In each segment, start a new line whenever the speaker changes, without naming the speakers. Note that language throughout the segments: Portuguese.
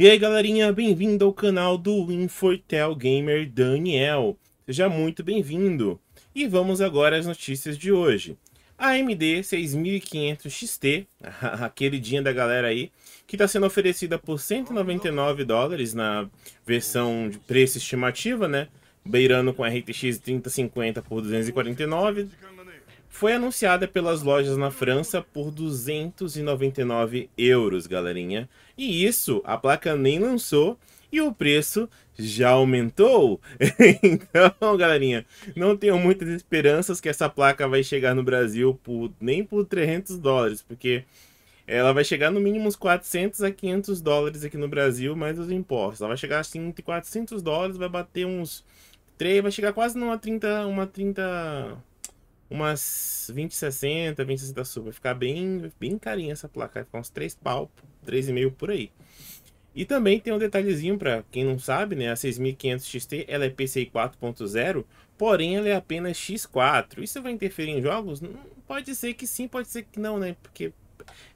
E aí galerinha, bem-vindo ao canal do Infortel Gamer Daniel. Seja muito bem-vindo. E vamos agora às notícias de hoje. A AMD 6500 XT, a queridinha da galera aí, que está sendo oferecida por 199 dólares na versão de preço estimativa, né? Beirando com a RTX 3050 por 249 foi anunciada pelas lojas na França por 299 euros, galerinha. E isso, a placa nem lançou e o preço já aumentou. então, galerinha, não tenho muitas esperanças que essa placa vai chegar no Brasil por nem por 300 dólares, porque ela vai chegar no mínimo uns 400 a 500 dólares aqui no Brasil, mais os impostos. Ela vai chegar assim entre 400 dólares, vai bater uns 3, vai chegar quase numa 30, uma 30 umas 2060, 2060 sub. Vai ficar bem, bem carinha essa placa. Vai ficar uns 3 pau, 3,5 por aí. E também tem um detalhezinho para quem não sabe, né? A 6500 XT ela é PCI 4.0, porém ela é apenas X4. Isso vai interferir em jogos? Hum, pode ser que sim, pode ser que não, né? Porque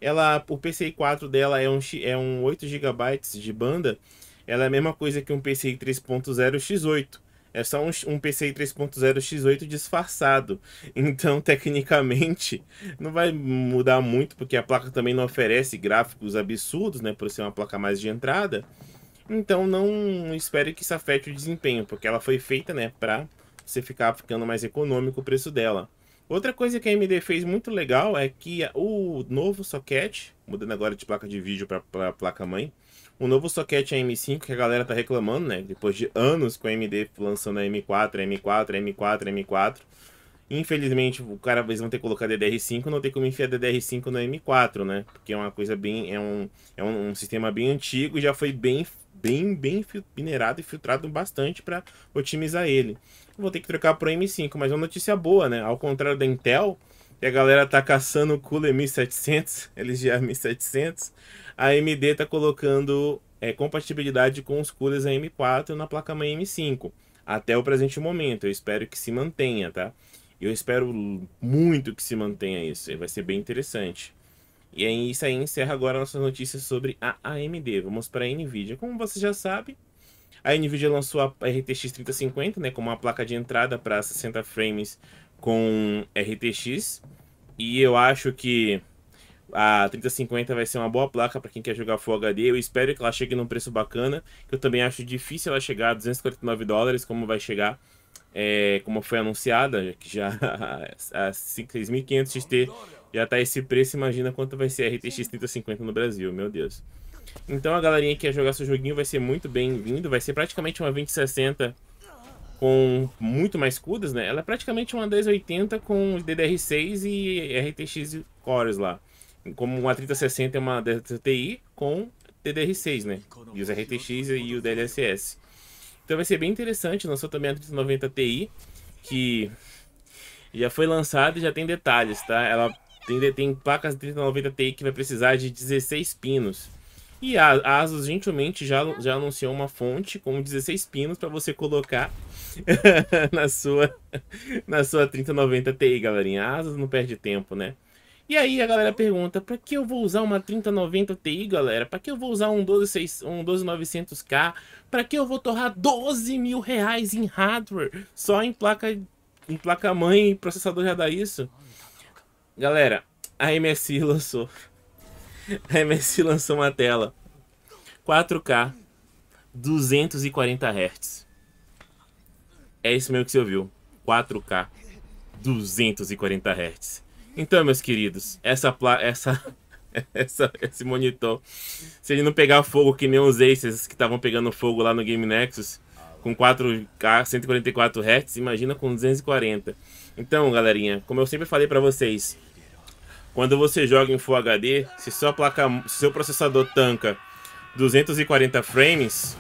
ela, o PCI 4 dela é um, é um 8 GB de banda. Ela é a mesma coisa que um PCI 3.0 X8. É só um, um PCI 3.0 X8 disfarçado. Então, tecnicamente, não vai mudar muito, porque a placa também não oferece gráficos absurdos, né? Por ser uma placa mais de entrada. Então, não espere que isso afete o desempenho, porque ela foi feita, né? Para você ficar ficando mais econômico o preço dela. Outra coisa que a AMD fez muito legal é que o novo socket, mudando agora de placa de vídeo para placa mãe, o novo soquete AM5 é que a galera tá reclamando, né? Depois de anos com a AMD lançando a M4, M4, M4, M4. Infelizmente, o cara vai vão ter que colocar DDR5, não tem como enfiar DDR5 no M4, né? Porque é uma coisa bem. É um, é um, um sistema bem antigo e já foi bem, bem, bem minerado e filtrado bastante para otimizar ele. vou ter que trocar pro M5, mas é uma notícia boa, né? Ao contrário da Intel, e a galera tá caçando o Cooler 1700, LGA 1700. A AMD tá colocando é, compatibilidade com os coolers AM4 na placa mãe M5. Até o presente momento, eu espero que se mantenha, tá? Eu espero muito que se mantenha isso, vai ser bem interessante. E aí, isso aí encerra agora nossas notícias sobre a AMD. Vamos para a Nvidia. Como você já sabe, a Nvidia lançou a RTX 3050, né, como uma placa de entrada para 60 frames com RTX. E eu acho que a 3050 vai ser uma boa placa para quem quer jogar Full HD. Eu espero que ela chegue num preço bacana. Eu também acho difícil ela chegar a 249 dólares, como vai chegar, é, como foi anunciada, que já a 6500 XT já tá esse preço. Imagina quanto vai ser a RTX 3050 no Brasil, meu Deus. Então a galerinha que quer jogar seu joguinho vai ser muito bem-vindo. Vai ser praticamente uma 2060 com muito mais CUDAs, né? Ela é praticamente uma 1080 com DDR6 e RTX cores lá. Como uma 3060 é uma TI com DDR6, né? E os RTX e o DLSS. Então vai ser bem interessante. Lançou também a 3090 Ti, que já foi lançada e já tem detalhes, tá? Ela tem, tem placas 3090 Ti que vai precisar de 16 pinos. E a, Asus gentilmente já, já anunciou uma fonte com 16 pinos para você colocar na sua na sua 3090 Ti, galerinha. A Asus não perde tempo, né? E aí a galera pergunta, para que eu vou usar uma 3090 Ti, galera? Para que eu vou usar um 12900K? Um 12 k para que eu vou torrar 12 mil reais em hardware? Só em placa, em placa mãe e processador já dá isso? Galera, a MSI lançou a MS lançou uma tela 4K 240 Hz. É isso mesmo que você ouviu. 4K 240 Hz. Então, meus queridos, essa essa essa, esse monitor. Se ele não pegar fogo que nem os Aces que estavam pegando fogo lá no Game Nexus, com 4K 144 Hz, imagina com 240. Então, galerinha, como eu sempre falei para vocês, quando você joga em Full HD, se sua placa, se seu processador tanca 240 frames,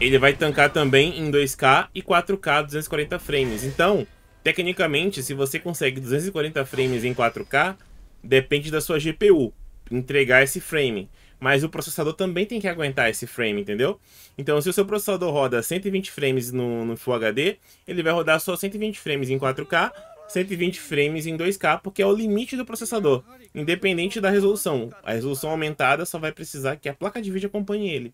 ele vai tancar também em 2K e 4K 240 frames. Então, tecnicamente, se você consegue 240 frames em 4K, depende da sua GPU entregar esse frame. Mas o processador também tem que aguentar esse frame, entendeu? Então, se o seu processador roda 120 frames no, no Full HD, ele vai rodar só 120 frames em 4K 120 frames em 2K, porque é o limite do processador, independente da resolução. A resolução aumentada só vai precisar que a placa de vídeo acompanhe ele.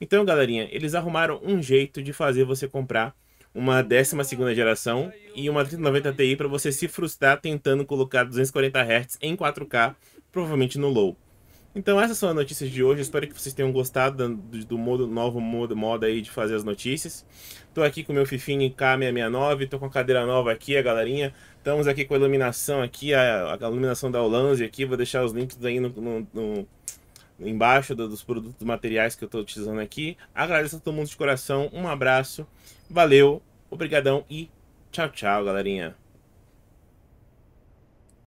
Então, galerinha, eles arrumaram um jeito de fazer você comprar uma 12ª geração e uma 3090 Ti para você se frustrar tentando colocar 240 Hz em 4K, provavelmente no low. Então essas são as notícias de hoje. Espero que vocês tenham gostado do, do modo, novo modo, modo aí de fazer as notícias. Tô aqui com o meu Fifinho K669, tô com a cadeira nova aqui, a galerinha. Estamos aqui com a iluminação aqui, a, a iluminação da Olanze aqui. Vou deixar os links aí no, no, no embaixo do, dos produtos materiais que eu estou utilizando aqui. Agradeço a todo mundo de coração, um abraço, valeu, obrigadão e tchau, tchau, galerinha.